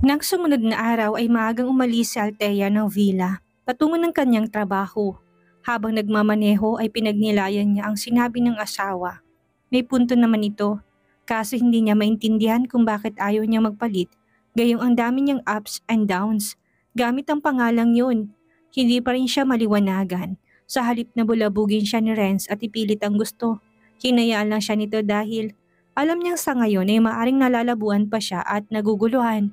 Nang sumunod na araw ay maagang umalis si Altea ng villa patungo ng kanyang trabaho. Habang nagmamaneho ay pinagnilayan niya ang sinabi ng asawa. May punto naman ito kaso hindi niya maintindihan kung bakit ayaw niya magpalit gayong ang dami niyang ups and downs gamit ang pangalang yun. Hindi pa rin siya maliwanagan. Sa halip na bulabugin siya ni Renz at ipilit ang gusto. Hinayaan lang siya nito dahil alam niyang sa ngayon ay maaring nalalabuan pa siya at naguguluhan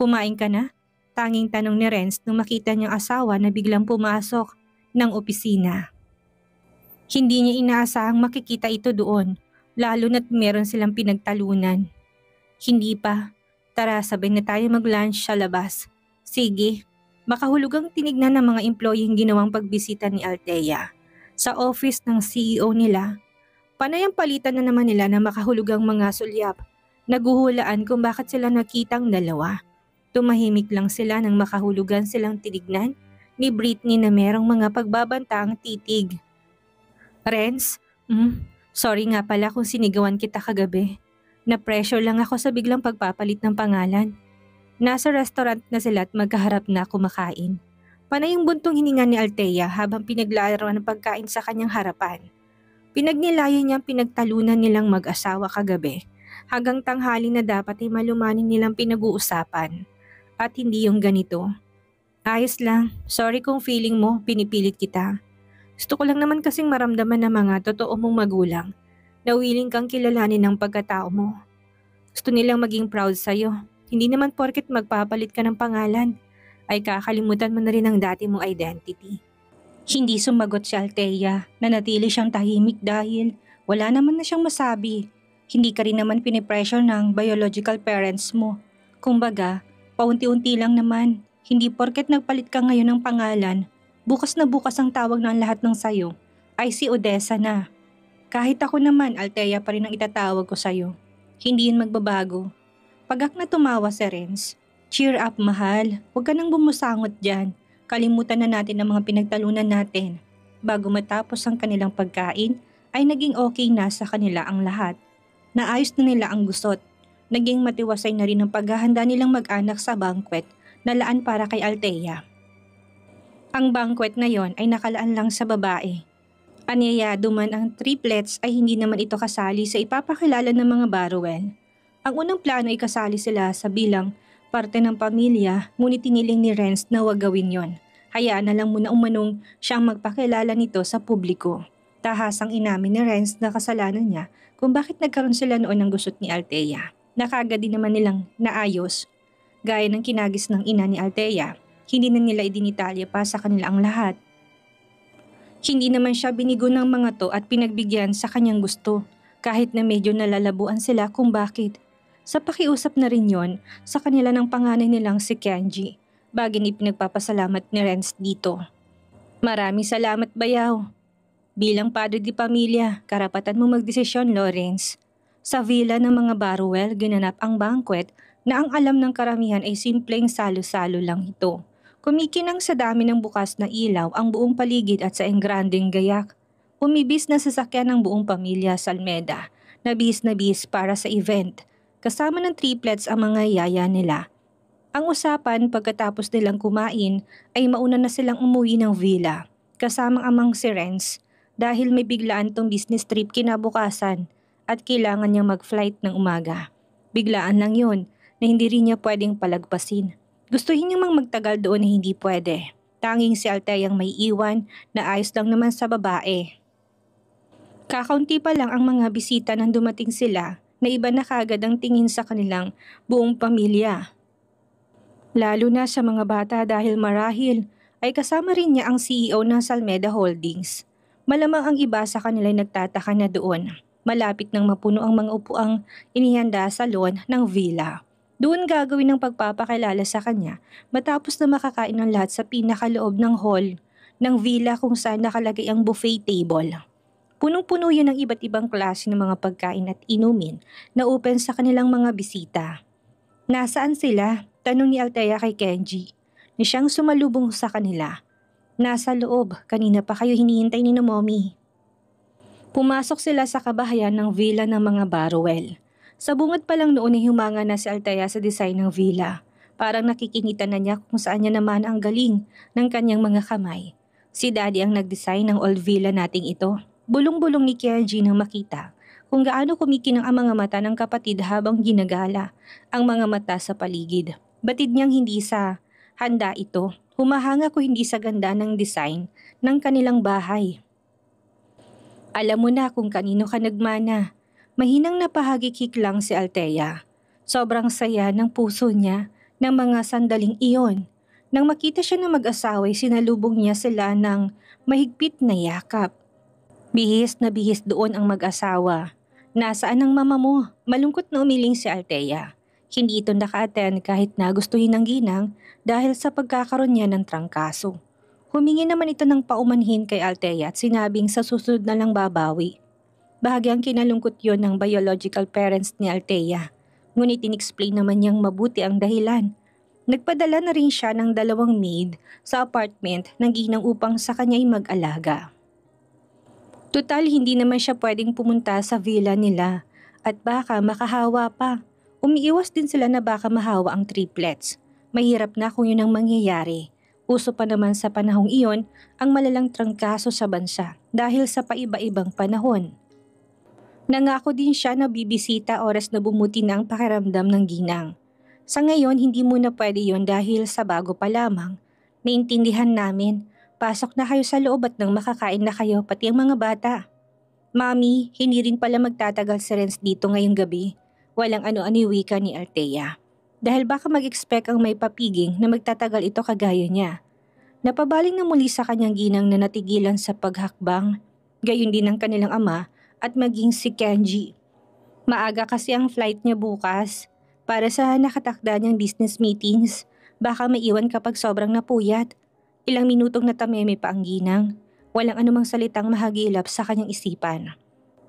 Kumain ka na? Tanging tanong ni Renz nung makita niyang asawa na biglang pumasok ng opisina. Hindi niya inaasahang makikita ito doon, lalo na't meron silang pinagtalunan. Hindi pa. Tara, sabay na tayo mag-lunch sa labas. Sige. Makahulugang ang tinignan ng mga employee ginawang pagbisita ni Altea. Sa office ng CEO nila, panayang palitan na naman nila na makahulugang mga sulyap. Naguhulaan kung bakit sila nakitang dalawa. Tumahimik lang sila nang makahulugan silang tinignan ni Britney na merong mga pagbabanta ang titig. Renz, mm, sorry nga pala kung sinigawan kita kagabi. Na-pressure lang ako sa biglang pagpapalit ng pangalan. Nasa restaurant na sila at magkaharap na kumakain. Panay yung buntong hininga ni Altea habang pinaglalaroan ng pagkain sa kanyang harapan. Pinagnilayan niya ang pinagtalunan nilang mag-asawa kagabi hanggang tanghali na dapat ay malumanin nilang pinag-uusapan at hindi yung ganito. Ayos lang, sorry kung feeling mo pinipilit kita. Gusto ko lang naman kasing maramdaman ng mga totoo mong magulang na willing kang kilalanin ng pagkatao mo. Gusto nilang maging proud sa'yo. Hindi naman porket magpapalit ka ng pangalan ay kakalimutan mo na rin ang dati mong identity. Hindi sumagot si Althea na natili siyang tahimik dahil wala naman na siyang masabi. Hindi ka rin naman pinipressure ng biological parents mo. Kumbaga, Paunti-unti lang naman. Hindi porket nagpalit ka ngayon ng pangalan, bukas na bukas ang tawag ng lahat ng sayo ay si Odessa na. Kahit ako naman, Altea pa rin ang itatawag ko sayo. Hindi yun magbabago. Pagak na tumawa si Renz, cheer up mahal, huwag ka nang bumusangot dyan. Kalimutan na natin ang mga pinagtalunan natin. Bago matapos ang kanilang pagkain, ay naging okay na sa kanila ang lahat. Naayos na nila ang gusot naging matiwasay na rin ang paghahanda nilang mag-anak sa banquet na laan para kay Altea. Ang banquet na yon ay nakalaan lang sa babae. Anyayado man ang triplets ay hindi naman ito kasali sa ipapakilala ng mga Barrowell. Ang unang plano ay kasali sila sa bilang parte ng pamilya ngunit tiniling ni Renz na huwag gawin yon. Hayaan na lang muna umanong siyang magpakilala nito sa publiko. Tahas ang inamin ni Renz na kasalanan niya kung bakit nagkaroon sila noon ng gusot ni Altea na kagad din naman nilang naayos gaya ng kinagis ng ina ni Altea. Hindi na nila idinitalya pa sa kanila ang lahat. Hindi naman siya binigo ng mga to at pinagbigyan sa kanyang gusto kahit na medyo nalalabuan sila kung bakit. Sa pakiusap na rin yon sa kanila ng panganay nilang si Kenji bagay ni pinagpapasalamat ni Renz dito. Maraming salamat bayaw. Bilang padre di pamilya, karapatan mo magdesisyon, Lawrence. Sa villa ng mga Baruel, ginanap ang banquet na ang alam ng karamihan ay simpleng salo-salo lang ito. Kumikinang sa dami ng bukas na ilaw ang buong paligid at sa engranding gayak. Umibis na sasakyan ng buong pamilya Salmeda, nabis na bis para sa event. Kasama ng triplets ang mga yaya nila. Ang usapan pagkatapos nilang kumain ay mauna na silang umuwi ng villa, Kasamang amang si Renz, dahil may biglaan tong business trip kinabukasan at kailangan niyang mag-flight ng umaga. Biglaan lang yun na hindi rin niya pwedeng palagpasin. Gustuhin niya mang magtagal doon na hindi pwede. Tanging si Altea ang may iwan na ayos lang naman sa babae. Kakaunti pa lang ang mga bisita nang dumating sila na iba na kagad ang tingin sa kanilang buong pamilya. Lalo na sa mga bata dahil marahil ay kasama rin niya ang CEO ng Salmeda Holdings. Malamang ang iba sa kanila nagtataka na doon Malapit ng mapuno ang mga upuang inihanda sa lawn ng villa. Doon gagawin ang pagpapakilala sa kanya matapos na makakain ng lahat sa pinakaloob ng hall ng villa kung saan nakalagay ang buffet table. Punong-puno yun ng iba't ibang klase ng mga pagkain at inumin na open sa kanilang mga bisita. Nasaan sila? Tanong ni Althea kay Kenji Ni siyang sumalubong sa kanila. Nasa loob, kanina pa kayo hinihintay ni na mommy. Pumasok sila sa kabahayan ng villa ng mga Barwell. Sa bungad pa lang noon ay humanga na si Altaya sa design ng villa. Parang nakikinita na niya kung saan niya naman ang galing ng kanyang mga kamay. Si Daddy ang nag-design ng old villa nating ito. Bulong-bulong ni Kerji nang makita kung gaano kumikinang ang mga mata ng kapatid habang ginagala ang mga mata sa paligid. Batid niyang hindi sa handa ito. Humahanga ko hindi sa ganda ng design ng kanilang bahay. Alam mo na kung kanino ka nagmana. Mahinang napahagikik lang si Altea. Sobrang saya ng puso niya ng mga sandaling iyon. Nang makita siya na mag-asaway, sinalubong niya sila ng mahigpit na yakap. Bihis na bihis doon ang mag-asawa. Nasaan ang mama mo? Malungkot na umiling si Altea. Hindi ito naka kahit na gustuhin ng ginang dahil sa pagkakaroon niya ng trangkaso. Humingi naman ito ng paumanhin kay Althea at sinabing sa susunod na lang babawi. Bahagyang kinalungkot yon ng biological parents ni Althea. Ngunit inexplain naman niyang mabuti ang dahilan. Nagpadala na rin siya ng dalawang maid sa apartment ng ginang upang sa kanya'y mag-alaga. Total, hindi naman siya pwedeng pumunta sa villa nila at baka makahawa pa. Umiiwas din sila na baka mahawa ang triplets. Mahirap na kung yun ang mangyayari. Uso pa naman sa panahong iyon ang malalang trangkaso sa bansa dahil sa paiba-ibang panahon. Nangako din siya na bibisita oras na bumuti na ang pakiramdam ng ginang. Sa ngayon, hindi muna pwede yon dahil sa bago pa lamang. Naintindihan namin, pasok na kayo sa loob at nang makakain na kayo pati ang mga bata. Mami, hindi rin pala magtatagal si Renz dito ngayong gabi. Walang ano-ano wika ni Arteya dahil baka mag-expect ang may papiging na magtatagal ito kagaya niya. Napabaling na muli sa kanyang ginang na natigilan sa paghakbang, gayon din ang kanilang ama at maging si Kenji. Maaga kasi ang flight niya bukas para sa nakatakda niyang business meetings. Baka maiwan kapag sobrang napuyat. Ilang minutong natameme pa ang ginang. Walang anumang salitang mahagilap sa kanyang isipan.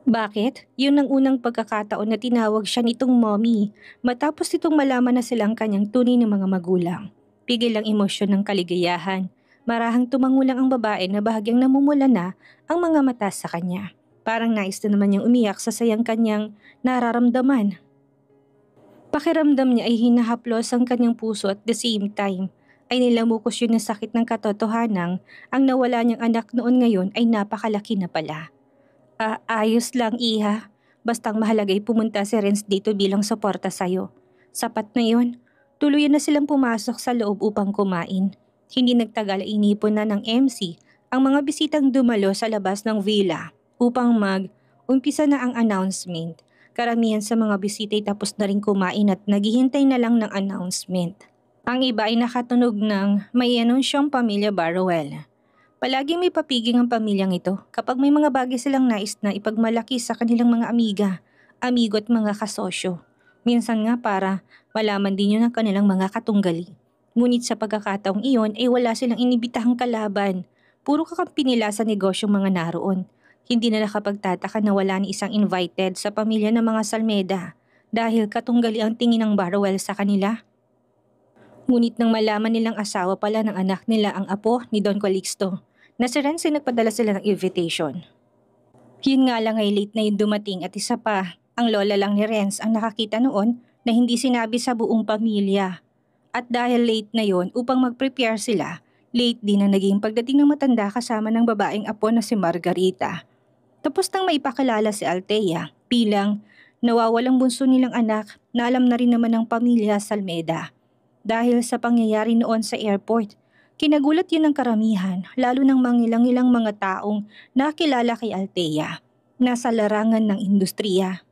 Bakit? Yun ang unang pagkakataon na tinawag siya nitong mommy matapos nitong malaman na sila ang kanyang tunay ng mga magulang. Pigil ang emosyon ng kaligayahan. Marahang tumangulang ang babae na bahagyang namumula na ang mga mata sa kanya. Parang nais na naman niyang umiyak sa sayang kanyang nararamdaman. Pakiramdam niya ay hinahaplos ang kanyang puso at the same time ay nilamukos yun ng sakit ng katotohanang ang nawala niyang anak noon ngayon ay napakalaki na pala. Uh, ayos lang, Iha. Bastang mahalagay pumunta si Renz dito bilang suporta sa'yo. Sapat na yun. Tuluyan na silang pumasok sa loob upang kumain. Hindi nagtagal inipon na ng MC ang mga bisitang dumalo sa labas ng villa upang mag umpisa na ang announcement. Karamihan sa mga bisita ay tapos na rin kumain at naghihintay na lang ng announcement. Ang iba ay nakatunog ng may anonsyong pamilya Barwell. Palaging may papiging ang pamilyang ito kapag may mga bagay silang nais na ipagmalaki sa kanilang mga amiga, amigo at mga kasosyo. Minsan nga para malaman din yun ang kanilang mga katunggali. Ngunit sa pagkakataong iyon ay wala silang inibitahang kalaban. Puro kakampi nila sa negosyong mga naroon. Hindi na nakapagtataka na wala ni isang invited sa pamilya ng mga Salmeda dahil katunggali ang tingin ng Barwell sa kanila. Ngunit nang malaman nilang asawa pala ng anak nila ang apo ni Don Calixto, na si Renzi nagpadala sila ng invitation. Yun nga lang ay late na yung dumating at isa pa, ang lola lang ni Renz ang nakakita noon na hindi sinabi sa buong pamilya. At dahil late na yon upang mag-prepare sila, late din na naging pagdating ng matanda kasama ng babaeng apo na si Margarita. Tapos nang maipakilala si Altea bilang nawawalang bunso nilang anak na alam na rin naman ng pamilya Salmeda. Dahil sa pangyayari noon sa airport Kinagulat yun ng karamihan, lalo ng mangilang-ilang mga taong nakilala kay Altea, nasa larangan ng industriya.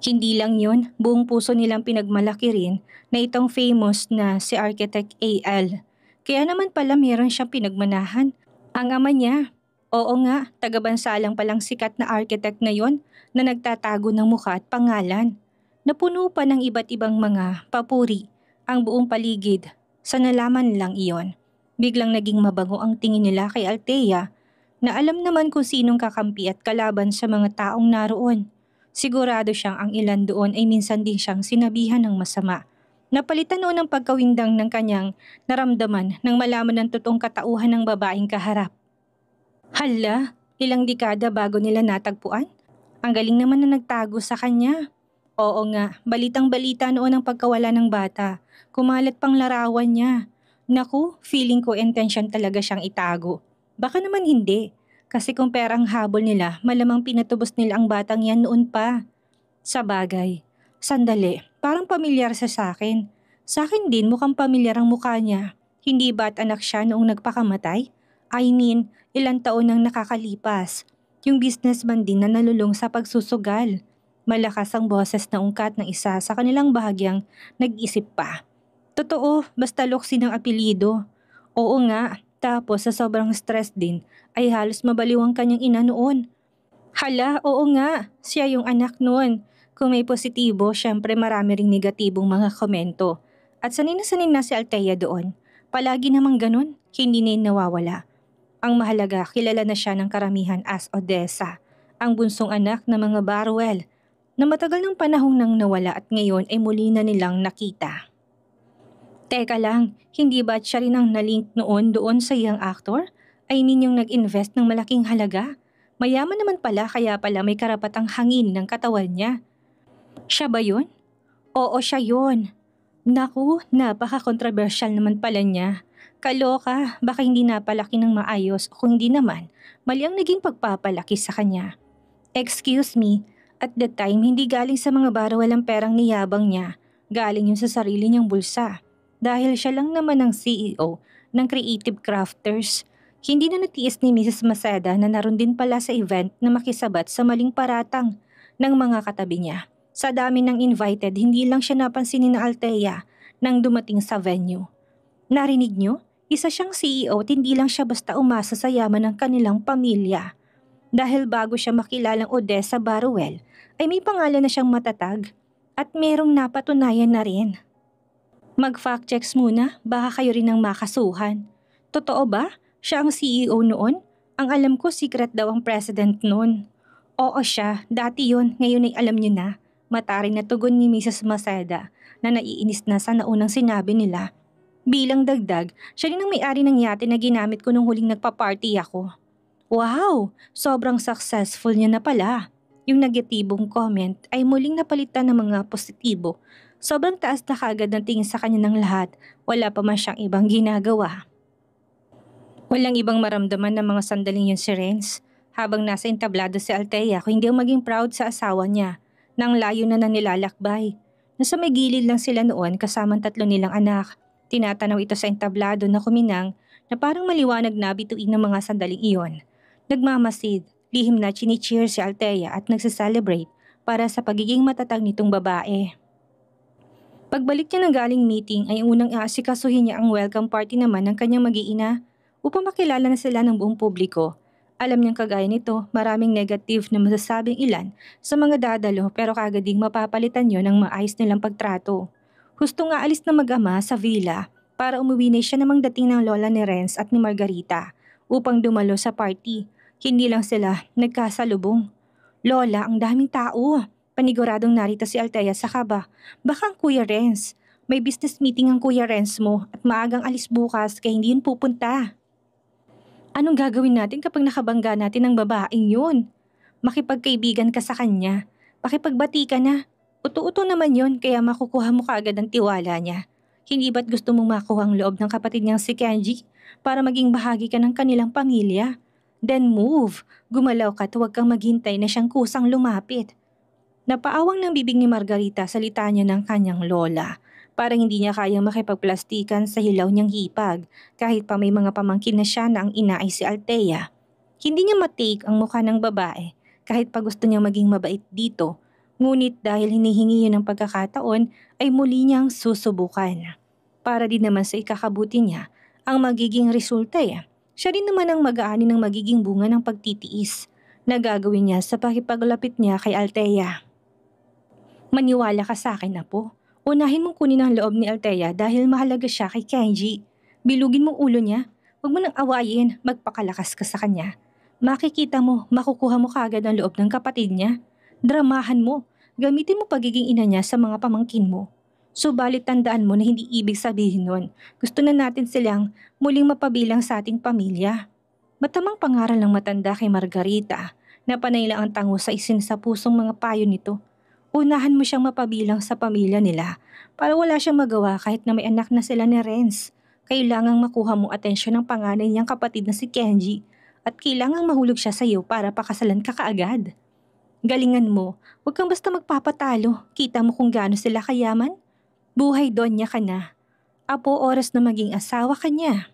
Hindi lang yun, buong puso nilang pinagmalaki rin na itong famous na si Architect A.L. Kaya naman pala meron siyang pinagmanahan. Ang ama niya, oo nga, tagabansalang palang sikat na architect na yon na nagtatago ng mukha at pangalan. Napuno pa ng iba't ibang mga papuri ang buong paligid sa nalaman lang iyon, biglang naging mabango ang tingin nila kay Altea na alam naman kung sinong kakampi at kalaban sa mga taong naroon. Sigurado siyang ang ilan doon ay minsan din siyang sinabihan ng masama. Napalitan noon ang pagkawindang ng kanyang naramdaman nang malaman ng totoong katauhan ng babaeng kaharap. Hala, ilang dekada bago nila natagpuan? Ang galing naman na nagtago sa kanya. Oo nga, balitang-balita noon ang pagkawala ng bata. Kumalat pang larawan niya. Naku, feeling ko intention talaga siyang itago. Baka naman hindi. Kasi kung perang habol nila, malamang pinatubos nila ang batang yan noon pa. Sa bagay. Sandali, parang pamilyar sa akin. Sa akin din mukhang pamilyar ang mukha niya. Hindi ba at anak siya noong nagpakamatay? I mean, ilang taon nang nakakalipas. Yung businessman din na nalulong sa pagsusugal. Malakas ang boses na ungkat ng isa sa kanilang bahagyang nag-isip pa. Totoo, basta loksin ang apelido. Oo nga, tapos sa sobrang stress din ay halos mabaliw ang kanyang ina noon. Hala, oo nga, siya yung anak noon. Kung may positibo, syempre marami ring negatibong mga komento. At sanin-sanin na si Alteya doon. Palagi namang ganun, hindi na nawawala. Ang mahalaga, kilala na siya ng karamihan as Odessa, ang bunsong anak ng mga Barwell na matagal ng panahong nang nawala at ngayon ay muli na nilang nakita. Teka lang, hindi ba siya rin ang nalink noon doon sa iyang aktor? Ay ninyong nag-invest ng malaking halaga? Mayaman naman pala kaya pala may karapatang hangin ng katawan niya. Siya ba yun? Oo, siya yun. Naku, napaka-controversial naman pala niya. Kaloka, baka hindi napalaki ng maayos o kung hindi naman, mali ang naging pagpapalaki sa kanya. Excuse me, at that time, hindi galing sa mga barawal ang perang niyabang niya. Galing yun sa sarili niyang bulsa. Dahil siya lang naman ang CEO ng Creative Crafters, hindi na natiis ni Mrs. Masada na naroon din pala sa event na makisabat sa maling paratang ng mga katabi niya. Sa dami ng invited, hindi lang siya napansin ni na Altea nang dumating sa venue. Narinig niyo? Isa siyang CEO at hindi lang siya basta umasa sa yaman ng kanilang pamilya. Dahil bago siya makilalang Odessa Baruel, ay may pangalan na siyang matatag at merong napatunayan na rin. Mag-fact checks muna, baka kayo rin ang makasuhan. Totoo ba? Siya ang CEO noon? Ang alam ko, secret daw ang president noon. Oo siya, dati yon ngayon ay alam niyo na. Matari na tugon ni Mrs. Maseda na naiinis na sa naunang sinabi nila. Bilang dagdag, siya rin ang may-ari ng yate na ginamit ko nung huling nagpa-party ako. Wow! Sobrang successful niya na pala. Yung negatibong comment ay muling napalitan ng mga positibo. Sobrang taas na kagad ng tingin sa kanya ng lahat. Wala pa man siyang ibang ginagawa. Walang ibang maramdaman ng mga sandaling yun si Renz. Habang nasa entablado si Althea kung hindi maging proud sa asawa niya, nang layo na na nilalakbay. Nasa may gilid lang sila noon kasamang tatlo nilang anak. Tinatanaw ito sa entablado na kuminang na parang maliwanag na bituin ng mga sandaling iyon. Nagmamasid, lihim na chinicheer si Altea at nagsiselebrate para sa pagiging matatag nitong babae. Pagbalik niya ng galing meeting ay unang aasikasuhin niya ang welcome party naman ng kanyang mag-iina upang makilala na sila ng buong publiko. Alam niyang kagaya nito, maraming negative na masasabing ilan sa mga dadalo pero kagading mapapalitan yon ng maayos nilang pagtrato. Husto nga alis na mag-ama sa villa para umuwi na siya namang dating ng lola ni Renz at ni Margarita upang dumalo sa party hindi lang sila nagkasalubong. Lola, ang daming tao. Paniguradong narito si Altea sa kaba. Baka ang Kuya Renz. May business meeting ang Kuya Renz mo at maagang alis bukas kaya hindi yun pupunta. Anong gagawin natin kapag nakabangga natin ang babaeng yun? Makipagkaibigan ka sa kanya. Pakipagbati ka na. Uto-uto naman yun kaya makukuha mo kaagad ang tiwala niya. Hindi ba't gusto mong makuha ang loob ng kapatid niyang si Kenji para maging bahagi ka ng kanilang pamilya? Then move. Gumalaw ka at huwag kang maghintay na siyang kusang lumapit. Napaawang ng bibig ni Margarita salita niya ng kanyang lola. Parang hindi niya kayang makipagplastikan sa hilaw niyang hipag, kahit pa may mga pamangkin na siya na ang inaay si Altea. Hindi niya matake ang mukha ng babae, kahit pa gusto niyang maging mabait dito. Ngunit dahil hinihingi yun ng pagkakataon, ay muli niyang susubukan. Para din naman sa ikakabuti niya, ang magiging resulta eh. Siya rin naman ang mag-aani ng magiging bunga ng pagtitiis na gagawin niya sa pakipaglapit niya kay Alteya. Maniwala ka sa akin na po. Unahin mong kunin ang loob ni Alteya dahil mahalaga siya kay Kenji. Bilugin mo ulo niya. Huwag mo nang awayin, magpakalakas ka sa kanya. Makikita mo, makukuha mo kagad ang loob ng kapatid niya. Dramahan mo, gamitin mo pagiging ina niya sa mga pamangkin mo Subalit tandaan mo na hindi ibig sabihin nun. Gusto na natin silang muling mapabilang sa ating pamilya. Matamang pangaral ng matanda kay Margarita na panay ang tango sa isin sa pusong mga payo nito. Unahan mo siyang mapabilang sa pamilya nila para wala siyang magawa kahit na may anak na sila ni Renz. Kailangang makuha mo atensyon ng panganay niyang kapatid na si Kenji at kailangang mahulog siya sa iyo para pakasalan ka kaagad. Galingan mo, huwag kang basta magpapatalo. Kita mo kung gaano sila kayaman? Buhay donya ka na. Apo oras na maging asawa ka niya.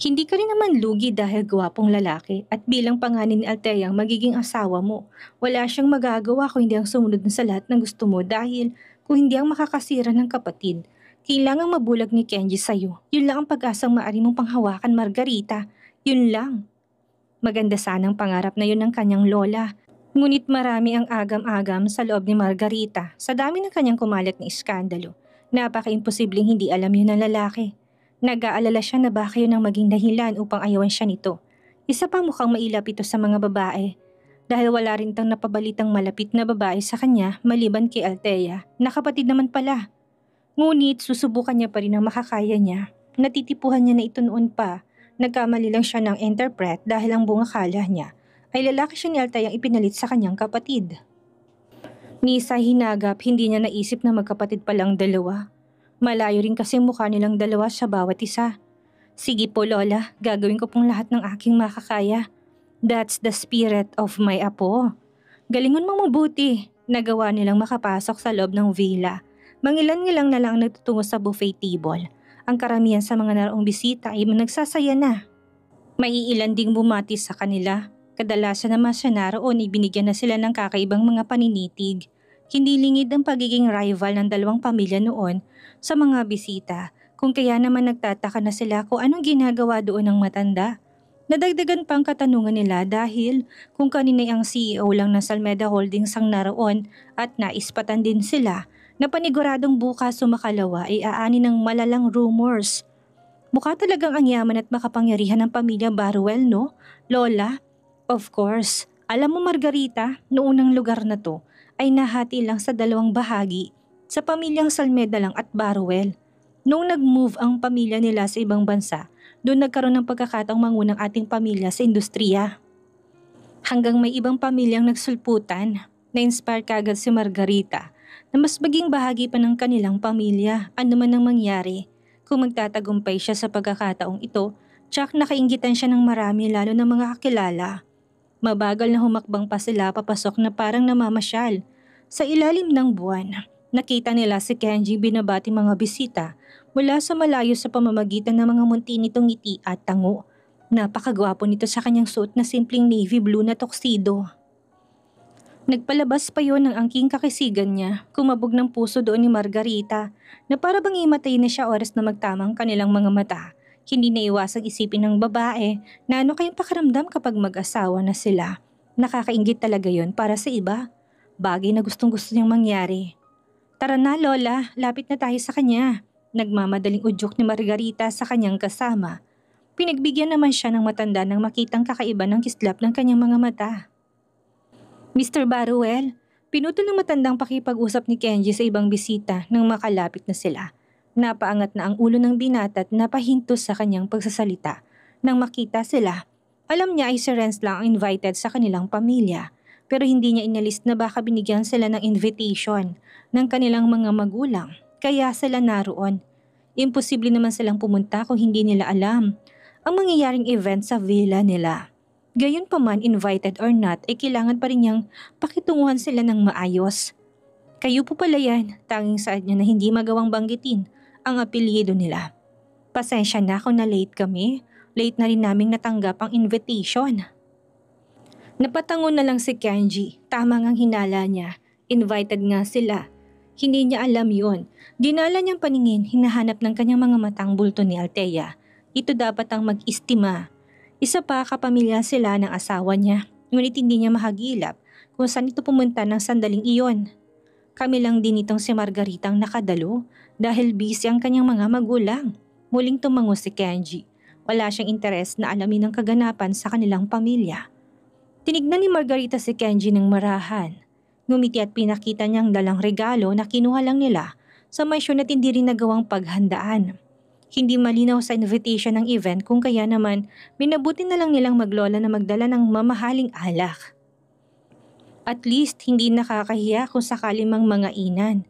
Hindi ka rin naman lugi dahil gwapong lalaki at bilang panganin ni Altea ang magiging asawa mo. Wala siyang magagawa kung hindi ang sumunod sa lahat ng gusto mo dahil kung hindi ang makakasira ng kapatid. Kailangang mabulag ni Kenji sa'yo. Yun lang ang pag-asang maari mong panghawakan Margarita. Yun lang. Maganda sanang pangarap na yun ng kanyang lola Ngunit marami ang agam-agam sa loob ni Margarita sa dami ng kanyang kumalat na iskandalo. Napaka-imposibleng hindi alam yun ng lalaki. Nag-aalala siya na baka yun ang maging dahilan upang ayawan siya nito. Isa pa mukhang mailap ito sa mga babae. Dahil wala rin tang napabalitang malapit na babae sa kanya maliban kay Altea nakapatid naman pala. Ngunit susubukan niya pa rin ang makakaya niya. Natitipuhan niya na ito noon pa. Nagkamali lang siya ng interpret dahil ang bungakala niya ay lalaki siya ni Altay ang ipinalit sa kanyang kapatid. Ni sa hinagap, hindi niya naisip na magkapatid palang dalawa. Malayo rin kasi mukha nilang dalawa sa bawat isa. Sige po Lola, gagawin ko pong lahat ng aking makakaya. That's the spirit of my apo. Galingon mong mabuti. Nagawa nilang makapasok sa loob ng villa. Mangilan nilang na lang nagtutungo sa buffet table. Ang karamihan sa mga naraong bisita ay nagsasaya na. May ilan ding bumati sa kanila Kadalasan naman sa naroon ay binigyan na sila ng kakaibang mga paninitig. Hindi lingid ang pagiging rival ng dalawang pamilya noon sa mga bisita kung kaya naman nagtataka na sila kung anong ginagawa doon ng matanda. Nadagdagan pang katanungan nila dahil kung kaninay ang CEO lang ng Salmeda Holdings ang naroon at naispatan din sila na paniguradong bukas sumakalawa ay aani ng malalang rumors. Mukha talagang ang yaman at makapangyarihan ng pamilya Barwell no? Lola, Of course, alam mo Margarita, noong unang lugar na to ay nahati lang sa dalawang bahagi, sa pamilyang Salmeda lang at Barwell. Noong nag-move ang pamilya nila sa ibang bansa, doon nagkaroon ng pagkakataong mangunang ating pamilya sa industriya. Hanggang may ibang pamilyang nagsulputan, na-inspire kagad si Margarita na mas maging bahagi pa ng kanilang pamilya anuman ang mangyari. Kung magtatagumpay siya sa pagkakataong ito, tsak nakaingitan siya ng marami lalo ng mga kakilala. Mabagal na humakbang pa sila papasok na parang namamasyal. Sa ilalim ng buwan, nakita nila si Kenji binabati mga bisita mula sa malayo sa pamamagitan ng mga munti nitong ngiti at tango. Napakagwapo nito sa kanyang suot na simpleng navy blue na tuxedo. Nagpalabas pa yon ng angking kakisigan niya, kumabog ng puso doon ni Margarita na para bang imatay na siya oras na magtamang kanilang mga mata hindi naiwasang isipin ng babae na ano kayang pakaramdam kapag mag-asawa na sila. Nakakaingit talaga yon para sa iba. Bagay na gustong gusto niyang mangyari. Tara na, Lola. Lapit na tayo sa kanya. Nagmamadaling udyok ni Margarita sa kanyang kasama. Pinagbigyan naman siya ng matanda nang makitang kakaiba ng kislap ng kanyang mga mata. Mr. Barruel, pinutol ng matandang pakipag-usap ni Kenji sa ibang bisita nang makalapit na sila. Napaangat na ang ulo ng binata at napahinto sa kanyang pagsasalita. Nang makita sila, alam niya ay si Renz lang ang invited sa kanilang pamilya. Pero hindi niya inalis na baka binigyan sila ng invitation ng kanilang mga magulang. Kaya sila naroon. Imposible naman silang pumunta kung hindi nila alam ang mangyayaring event sa villa nila. Gayon pa man, invited or not, ay eh kailangan pa rin niyang pakitunguhan sila ng maayos. Kayo po pala yan, tanging saad niya na hindi magawang banggitin ang apelyido nila. Pasensya na kung na late kami. Late na rin naming natanggap ang invitation. Napatango na lang si Kenji. Tama ngang hinala niya. Invited nga sila. Hindi niya alam yon. Dinala niyang paningin, hinahanap ng kanyang mga matang bulto ni Altea. Ito dapat ang mag-istima. Isa pa kapamilya sila ng asawa niya. Ngunit hindi niya mahagilap kung saan ito pumunta ng sandaling iyon. Kami lang din itong si Margarita ang nakadalo dahil busy ang kanyang mga magulang. Muling tumango si Kenji. Wala siyang interes na alamin ang kaganapan sa kanilang pamilya. Tinignan ni Margarita si Kenji ng marahan. Ngumiti at pinakita niyang dalang regalo na kinuha lang nila sa mansyon at hindi rin nagawang paghandaan. Hindi malinaw sa invitation ng event kung kaya naman binabuti na lang nilang maglola na magdala ng mamahaling alak. At least hindi nakakahiya kung sakali mang mga inan.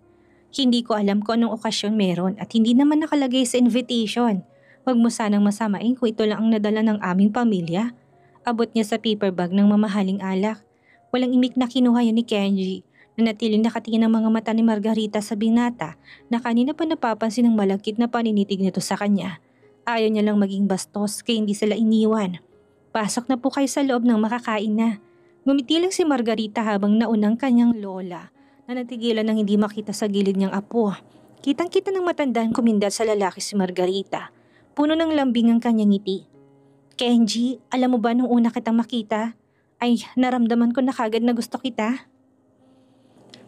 Hindi ko alam kung anong okasyon meron at hindi naman nakalagay sa invitation. Huwag mo sanang masamain kung ito lang ang nadala ng aming pamilya. Abot niya sa paper bag ng mamahaling alak. Walang imik na kinuha yun ni Kenji na natiling nakatingin ang mga mata ni Margarita sa binata na kanina pa napapansin ang malakit na paninitig nito sa kanya. Ayaw niya lang maging bastos kaya hindi sila iniwan. Pasok na po kayo sa loob ng makakain na. Ngumiti lang si Margarita habang naunang kanyang lola na natigilan ng hindi makita sa gilid niyang apo. Kitang-kita ng matandaan kumindat sa lalaki si Margarita. Puno ng lambing ang kanyang ngiti. Kenji, alam mo ba nung una kitang makita? Ay, naramdaman ko na kagad na gusto kita.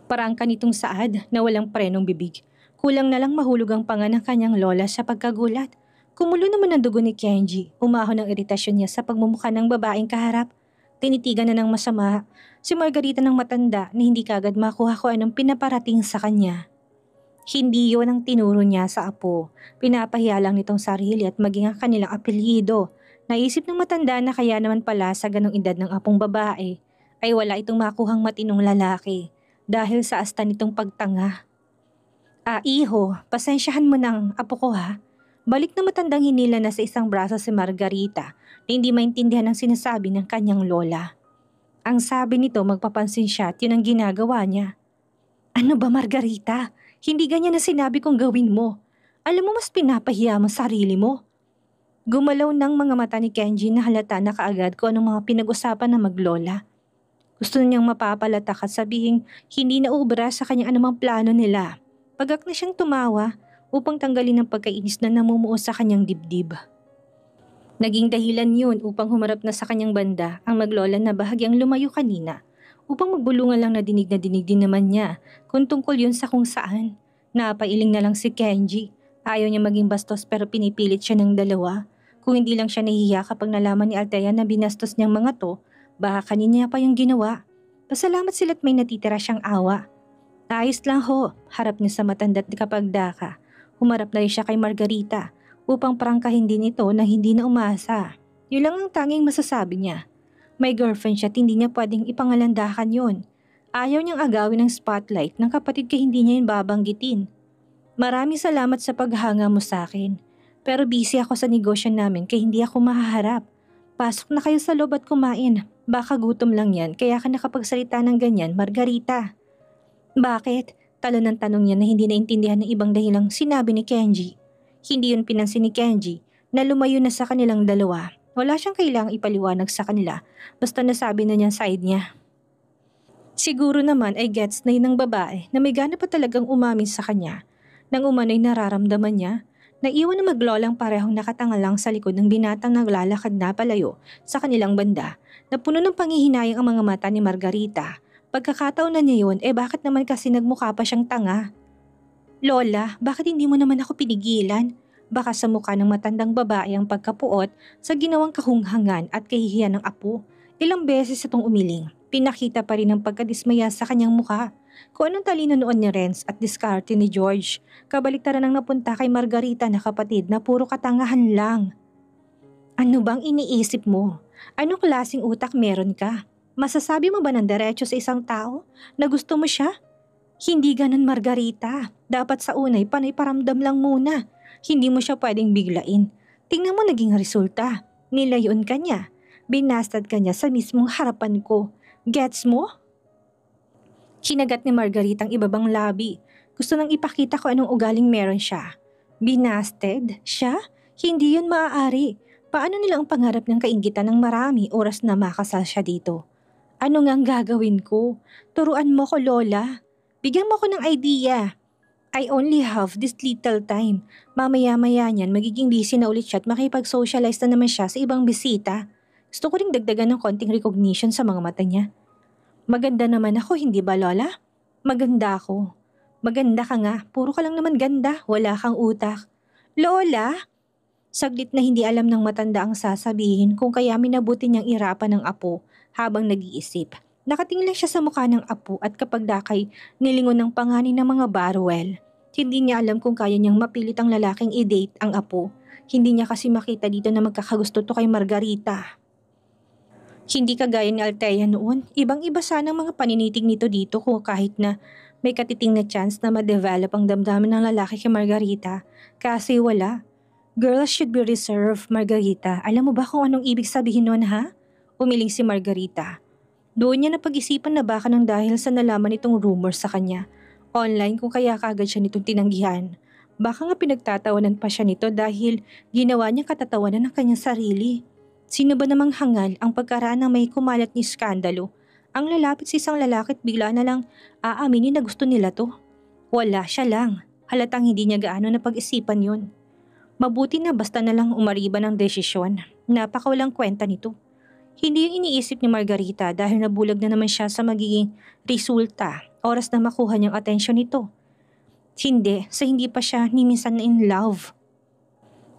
Parang kanitong saad na walang prenong bibig. Kulang na lang mahulog ang panga ng kanyang lola sa pagkagulat. Kumulo naman ang dugo ni Kenji. Umaho ng iritasyon niya sa pagmumukha ng babaeng kaharap tinitigan na ng masama si Margarita ng matanda na hindi kagad makuha ko anong pinaparating sa kanya. Hindi yon ang tinuro niya sa apo. Pinapahiya lang nitong sarili at maging ang kanilang apelyido. Naisip ng matanda na kaya naman pala sa ganong edad ng apong babae ay wala itong makuhang matinong lalaki dahil sa asta nitong pagtanga. Ah, iho, pasensyahan mo ng apo ko ha. Balik na matandang hinila na sa isang braso si Margarita na hindi maintindihan ang sinasabi ng kanyang lola. Ang sabi nito magpapansin siya at yun ang ginagawa niya. Ano ba Margarita? Hindi ganyan na sinabi kong gawin mo. Alam mo mas pinapahiya mo sarili mo. Gumalaw ng mga mata ni Kenji na halata na kaagad ko anong mga pinag-usapan ng maglola. Gusto niyang mapapalatak at sabihing hindi na ubra sa kanyang anumang plano nila. Pagak na siyang tumawa, upang tanggalin ang pagkainis na namumuo sa kanyang dibdib. Naging dahilan yun upang humarap na sa kanyang banda ang maglola na bahagyang lumayo kanina upang magbulungan lang na dinig na dinig din naman niya kung tungkol yun sa kung saan. Napailing na lang si Kenji. Ayaw niya maging bastos pero pinipilit siya ng dalawa. Kung hindi lang siya nahihiya kapag nalaman ni Altea na binastos niyang mga to, baka kanina pa yung ginawa. Pasalamat sila't may natitira siyang awa. Ayos lang ho, harap niya sa matanda't kapagdaka Humarap na rin siya kay Margarita upang prangkahin din ito na hindi na umasa. Yun lang ang tanging masasabi niya. May girlfriend siya at hindi niya pwedeng ipangalandakan yon. Ayaw niyang agawin ng spotlight ng kapatid kaya hindi niya yun babanggitin. Maraming salamat sa paghanga mo sa akin. Pero busy ako sa negosyo namin kaya hindi ako mahaharap. Pasok na kayo sa loob at kumain. Baka gutom lang yan kaya ka nakapagsalita ng ganyan, Margarita. Bakit? Talo ng tanong niya na hindi naintindihan ng ibang dahilang sinabi ni Kenji. Hindi yun pinansin ni Kenji na lumayo na sa kanilang dalawa. Wala siyang kailangang ipaliwanag sa kanila basta nasabi na niya side niya. Siguro naman ay gets na ng babae na may gana pa talagang umamin sa kanya. Nang umano'y nararamdaman niya, naiwan na maglolang parehong nakatanga lang sa likod ng binatang naglalakad na palayo sa kanilang banda na puno ng pangihinayang ang mga mata ni Margarita Pagkakataon na niya yun, eh bakit naman kasi nagmukha pa siyang tanga? Lola, bakit hindi mo naman ako pinigilan? Baka sa mukha ng matandang babae ang pagkapuot sa ginawang kahunghangan at kahihiyan ng apo. Ilang beses itong umiling. Pinakita pa rin ang pagkadismaya sa kanyang mukha. Kung anong talino noon ni Renz at diskarte ni George, kabaliktaran ang napunta kay Margarita na kapatid na puro katangahan lang. Ano bang iniisip mo? Anong klaseng utak meron ka? Masasabi mo ba ng derecho sa isang tao na gusto mo siya? Hindi ganun, Margarita. Dapat sa unay panay paramdam lang muna. Hindi mo siya pwedeng biglain. Tingnan mo naging resulta. Nilayon ka niya. Binastad ka niya sa mismong harapan ko. Gets mo? Kinagat ni Margarita ang ibabang labi. Gusto nang ipakita ko anong ugaling meron siya. Binasted? Siya? Hindi yun maaari. Paano nila ang pangarap ng kaingitan ng marami oras na makasal siya dito? Ano nga ang gagawin ko? Turuan mo ko, Lola. Bigyan mo ko ng idea. I only have this little time. Mamaya-maya niyan, magiging busy na ulit siya at makipag-socialize na naman siya sa ibang bisita. Gusto ko ring dagdagan ng konting recognition sa mga mata niya. Maganda naman ako, hindi ba, Lola? Maganda ako. Maganda ka nga. Puro ka lang naman ganda. Wala kang utak. Lola? Saglit na hindi alam ng matanda ang sasabihin kung kaya minabuti niyang irapan ng apo habang nag-iisip. Nakatingin lang siya sa mukha ng apo at kapag dakay, nilingon ng panganin ng mga barwell. Hindi niya alam kung kaya niyang mapilit ang lalaking i-date ang apo. Hindi niya kasi makita dito na magkakagusto to kay Margarita. Hindi kagaya ni Altea noon, ibang-iba sana ang mga paninitig nito dito kung kahit na may katiting na chance na ma-develop ang damdamin ng lalaki kay Margarita kasi wala. Girls should be reserved, Margarita. Alam mo ba kung anong ibig sabihin nun, ha? Umiling si Margarita. Doon niya napag-isipan na baka nang dahil sa nalaman itong rumor sa kanya. Online kung kaya kaagad siya nitong tinanggihan. Baka nga pinagtatawanan pa siya nito dahil ginawa niya katatawanan ng kanyang sarili. Sino ba namang hangal ang pagkaraan ng may kumalat ni skandalo? Ang lalapit si isang lalaki bigla na lang aaminin na gusto nila to. Wala siya lang. Halatang hindi niya gaano na pag-isipan yun. Mabuti na basta na lang umariba ng desisyon. Napaka walang kwenta nito. Hindi yung iniisip ni Margarita dahil nabulag na naman siya sa magiging resulta oras na makuha niyang atensyon nito. Hindi, sa hindi pa siya niminsan na in love.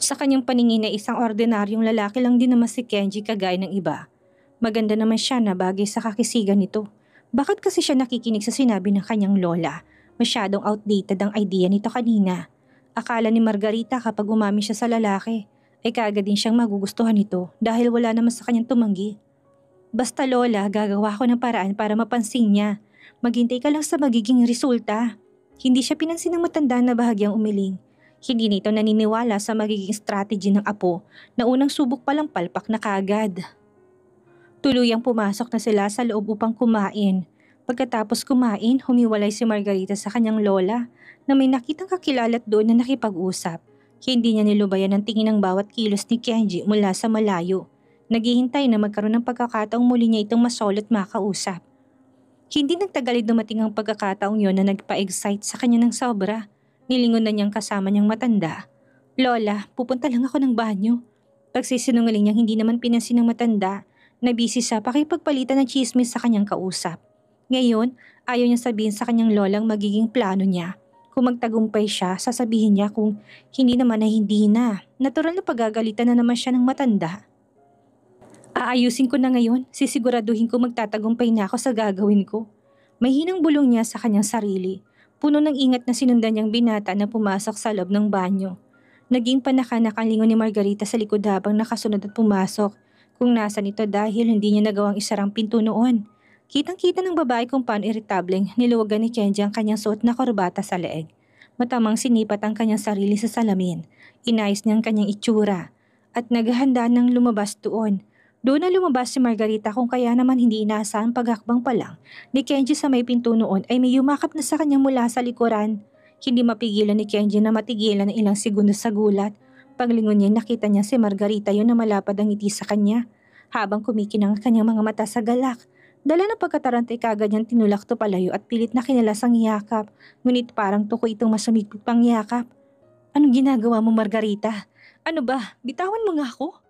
Sa kanyang paningin na isang ordinaryong lalaki lang din naman si Kenji kagaya ng iba. Maganda naman siya na bagay sa kakisigan nito. Bakit kasi siya nakikinig sa sinabi ng kanyang lola? Masyadong outdated ang idea nito kanina. Akala ni Margarita kapag umami siya sa lalaki, ay kaagad din siyang magugustuhan nito dahil wala naman sa kanyang tumanggi. Basta Lola, gagawa ko ng paraan para mapansin niya. Maghintay ka lang sa magiging resulta. Hindi siya pinansin ng matanda na bahagyang umiling. Hindi nito naniniwala sa magiging strategy ng apo na unang subok palang palpak na kaagad. Tuluyang pumasok na sila sa loob upang kumain Pagkatapos kumain, humiwalay si Margarita sa kanyang lola na may nakitang kakilalat doon na nakipag-usap. Hindi niya nilubayan ang tingin ng bawat kilos ni Kenji mula sa malayo. Naghihintay na magkaroon ng pagkakataong muli niya itong masolot makausap. Hindi nagtagal dumating ang pagkakataong yon na nagpa-excite sa kanya ng sobra. Nilingon na niyang kasama niyang matanda. Lola, pupunta lang ako ng banyo. Pagsisinungaling niyang hindi naman pinansin ng matanda na busy sa pakipagpalitan ng chismis sa kanyang kausap. Ngayon, ayaw niya sabihin sa kanyang lolang magiging plano niya. Kung magtagumpay siya, sasabihin niya kung hindi naman na hindi na. Natural na pagagalitan na naman siya ng matanda. Aayusin ko na ngayon, sisiguraduhin ko magtatagumpay na ako sa gagawin ko. May hinang bulong niya sa kanyang sarili. Puno ng ingat na sinundan niyang binata na pumasok sa loob ng banyo. Naging panakanak ang lingon ni Margarita sa likod habang nakasunod at pumasok kung nasa nito dahil hindi niya nagawang isarang pinto noon. Kitang-kita ng babae kung paano iritableng niluwagan ni Kenji ang kanyang suot na korbata sa leeg. Matamang sinipat ang kanyang sarili sa salamin. Inayos niya ang kanyang itsura. At naghahanda ng lumabas doon. Doon na lumabas si Margarita kung kaya naman hindi inaasahan paghakbang pa lang ni Kenji sa may pinto noon ay may yumakap na sa kanya mula sa likuran. Hindi mapigilan ni Kenji na matigilan ng ilang segundo sa gulat. Paglingon niya nakita niya si Margarita yun na malapad ang ngiti sa kanya habang kumikinang ang kanyang mga mata sa galak. Dala ng pagkatarantay ay kagad niyang tinulak to palayo at pilit na kinalasang yakap. Ngunit parang tukoy itong masamigpit pang yakap. Anong ginagawa mo Margarita? Ano ba? Bitawan mo nga ako?